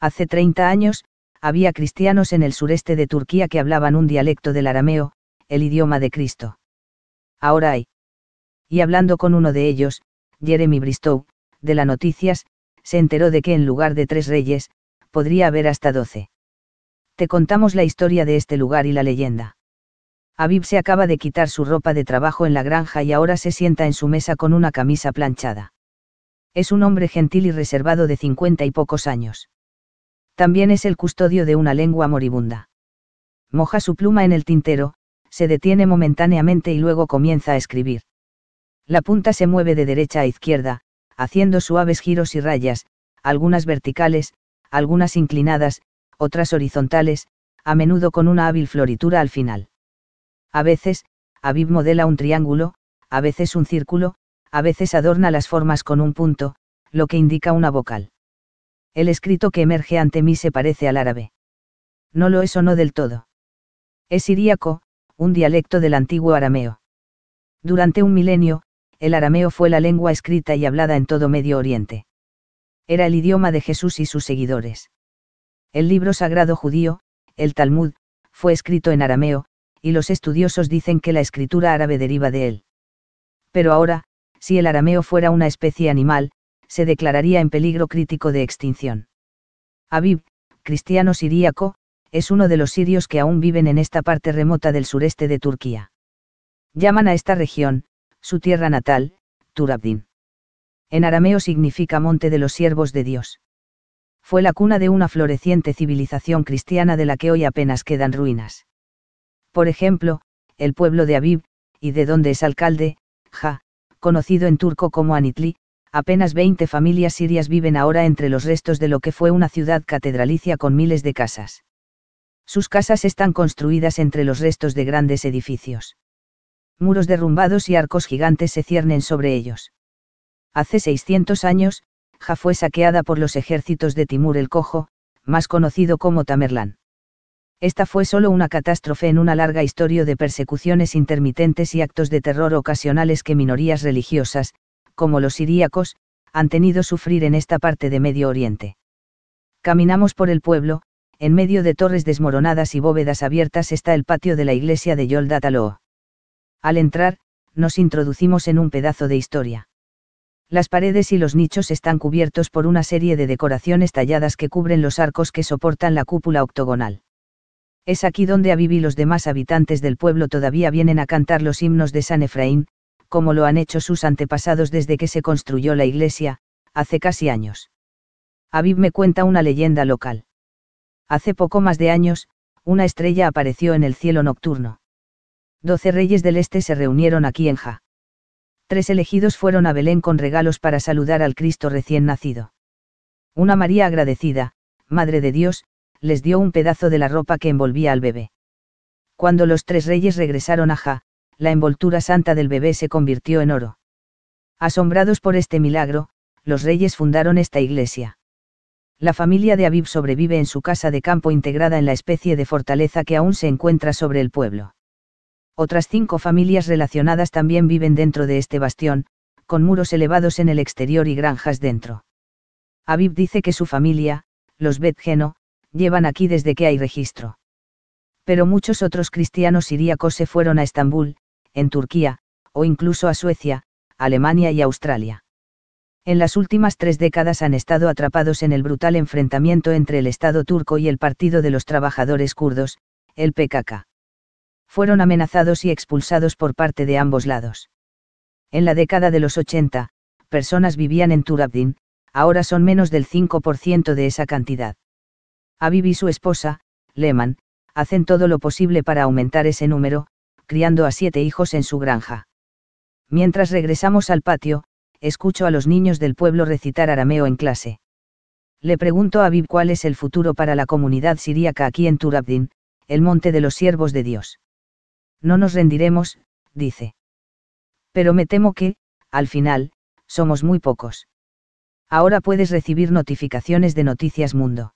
Hace 30 años, había cristianos en el sureste de Turquía que hablaban un dialecto del arameo, el idioma de Cristo. Ahora hay. Y hablando con uno de ellos, Jeremy Bristow, de la noticias, se enteró de que en lugar de tres reyes, podría haber hasta doce. Te contamos la historia de este lugar y la leyenda. Aviv se acaba de quitar su ropa de trabajo en la granja y ahora se sienta en su mesa con una camisa planchada. Es un hombre gentil y reservado de cincuenta y pocos años también es el custodio de una lengua moribunda. Moja su pluma en el tintero, se detiene momentáneamente y luego comienza a escribir. La punta se mueve de derecha a izquierda, haciendo suaves giros y rayas, algunas verticales, algunas inclinadas, otras horizontales, a menudo con una hábil floritura al final. A veces, Aviv modela un triángulo, a veces un círculo, a veces adorna las formas con un punto, lo que indica una vocal. El escrito que emerge ante mí se parece al árabe. No lo es o no del todo. Es siríaco, un dialecto del antiguo arameo. Durante un milenio, el arameo fue la lengua escrita y hablada en todo Medio Oriente. Era el idioma de Jesús y sus seguidores. El libro sagrado judío, el Talmud, fue escrito en arameo, y los estudiosos dicen que la escritura árabe deriva de él. Pero ahora, si el arameo fuera una especie animal, se declararía en peligro crítico de extinción. Aviv, cristiano siríaco, es uno de los sirios que aún viven en esta parte remota del sureste de Turquía. Llaman a esta región, su tierra natal, Turabdin. En arameo significa monte de los siervos de Dios. Fue la cuna de una floreciente civilización cristiana de la que hoy apenas quedan ruinas. Por ejemplo, el pueblo de Aviv, y de donde es alcalde, Ja, conocido en turco como Anitli, apenas 20 familias sirias viven ahora entre los restos de lo que fue una ciudad catedralicia con miles de casas. Sus casas están construidas entre los restos de grandes edificios. Muros derrumbados y arcos gigantes se ciernen sobre ellos. Hace 600 años, Ja fue saqueada por los ejércitos de Timur el Cojo, más conocido como Tamerlán. Esta fue solo una catástrofe en una larga historia de persecuciones intermitentes y actos de terror ocasionales que minorías religiosas, como los siríacos, han tenido sufrir en esta parte de Medio Oriente. Caminamos por el pueblo, en medio de torres desmoronadas y bóvedas abiertas está el patio de la iglesia de Yoldataloo. Al entrar, nos introducimos en un pedazo de historia. Las paredes y los nichos están cubiertos por una serie de decoraciones talladas que cubren los arcos que soportan la cúpula octogonal. Es aquí donde a y los demás habitantes del pueblo todavía vienen a cantar los himnos de San Efraín, como lo han hecho sus antepasados desde que se construyó la iglesia, hace casi años. Aviv me cuenta una leyenda local. Hace poco más de años, una estrella apareció en el cielo nocturno. Doce reyes del este se reunieron aquí en Ja. Tres elegidos fueron a Belén con regalos para saludar al Cristo recién nacido. Una María agradecida, Madre de Dios, les dio un pedazo de la ropa que envolvía al bebé. Cuando los tres reyes regresaron a Ja, la envoltura santa del bebé se convirtió en oro. Asombrados por este milagro, los reyes fundaron esta iglesia. La familia de Aviv sobrevive en su casa de campo integrada en la especie de fortaleza que aún se encuentra sobre el pueblo. Otras cinco familias relacionadas también viven dentro de este bastión, con muros elevados en el exterior y granjas dentro. Aviv dice que su familia, los Betgeno, llevan aquí desde que hay registro. Pero muchos otros cristianos siríacos se fueron a Estambul, en Turquía, o incluso a Suecia, Alemania y Australia. En las últimas tres décadas han estado atrapados en el brutal enfrentamiento entre el Estado turco y el Partido de los Trabajadores Kurdos, el PKK. Fueron amenazados y expulsados por parte de ambos lados. En la década de los 80, personas vivían en Turabdin, ahora son menos del 5% de esa cantidad. Aviv y su esposa, Lehman, hacen todo lo posible para aumentar ese número, criando a siete hijos en su granja. Mientras regresamos al patio, escucho a los niños del pueblo recitar arameo en clase. Le pregunto a Bib cuál es el futuro para la comunidad siríaca aquí en Turabdin, el monte de los siervos de Dios. No nos rendiremos, dice. Pero me temo que, al final, somos muy pocos. Ahora puedes recibir notificaciones de Noticias Mundo.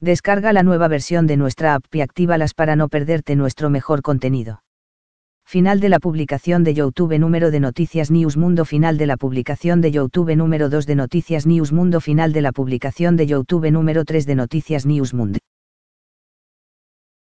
Descarga la nueva versión de nuestra app y actívalas para no perderte nuestro mejor contenido. Final de la publicación de YouTube número de Noticias News Mundo Final de la publicación de YouTube número 2 de Noticias News Mundo Final de la publicación de YouTube número 3 de Noticias News Mundo